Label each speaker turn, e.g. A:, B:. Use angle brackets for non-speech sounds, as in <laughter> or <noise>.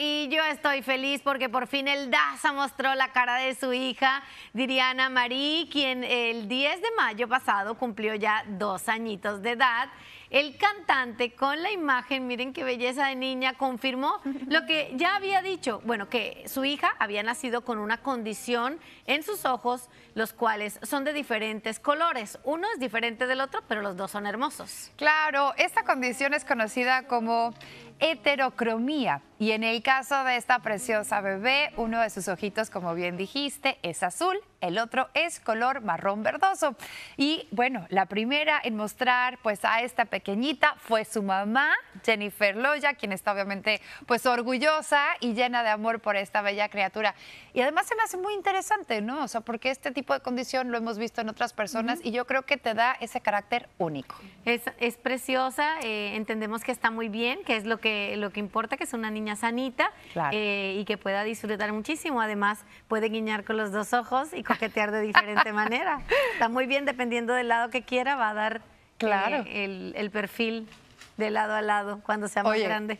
A: Y yo estoy feliz porque por fin el DASA mostró la cara de su hija, Diriana Marí, quien el 10 de mayo pasado cumplió ya dos añitos de edad. El cantante con la imagen, miren qué belleza de niña, confirmó lo que ya había dicho, bueno, que su hija había nacido con una condición en sus ojos, los cuales son de diferentes colores. Uno es diferente del otro, pero los dos son hermosos.
B: Claro, esta condición es conocida como heterocromía y en el caso de esta preciosa bebé, uno de sus ojitos, como bien dijiste, es azul, el otro es color marrón verdoso. Y bueno, la primera en mostrar pues a esta pequeñita fue su mamá, Jennifer Loya, quien está obviamente pues orgullosa y llena de amor por esta bella criatura. Y además se me hace muy interesante, ¿no? O sea, porque este tipo de condición lo hemos visto en otras personas y yo creo que te da ese carácter
A: único. Es, es preciosa, eh, entendemos que está muy bien, que es lo que, lo que importa, que es una niña Sanita eh, y que pueda disfrutar muchísimo. Además, puede guiñar con los dos ojos y coquetear de diferente <laughs> manera. Está muy bien, dependiendo del lado que quiera, va a dar eh, claro. el, perfil de lado a lado cuando sea más grande.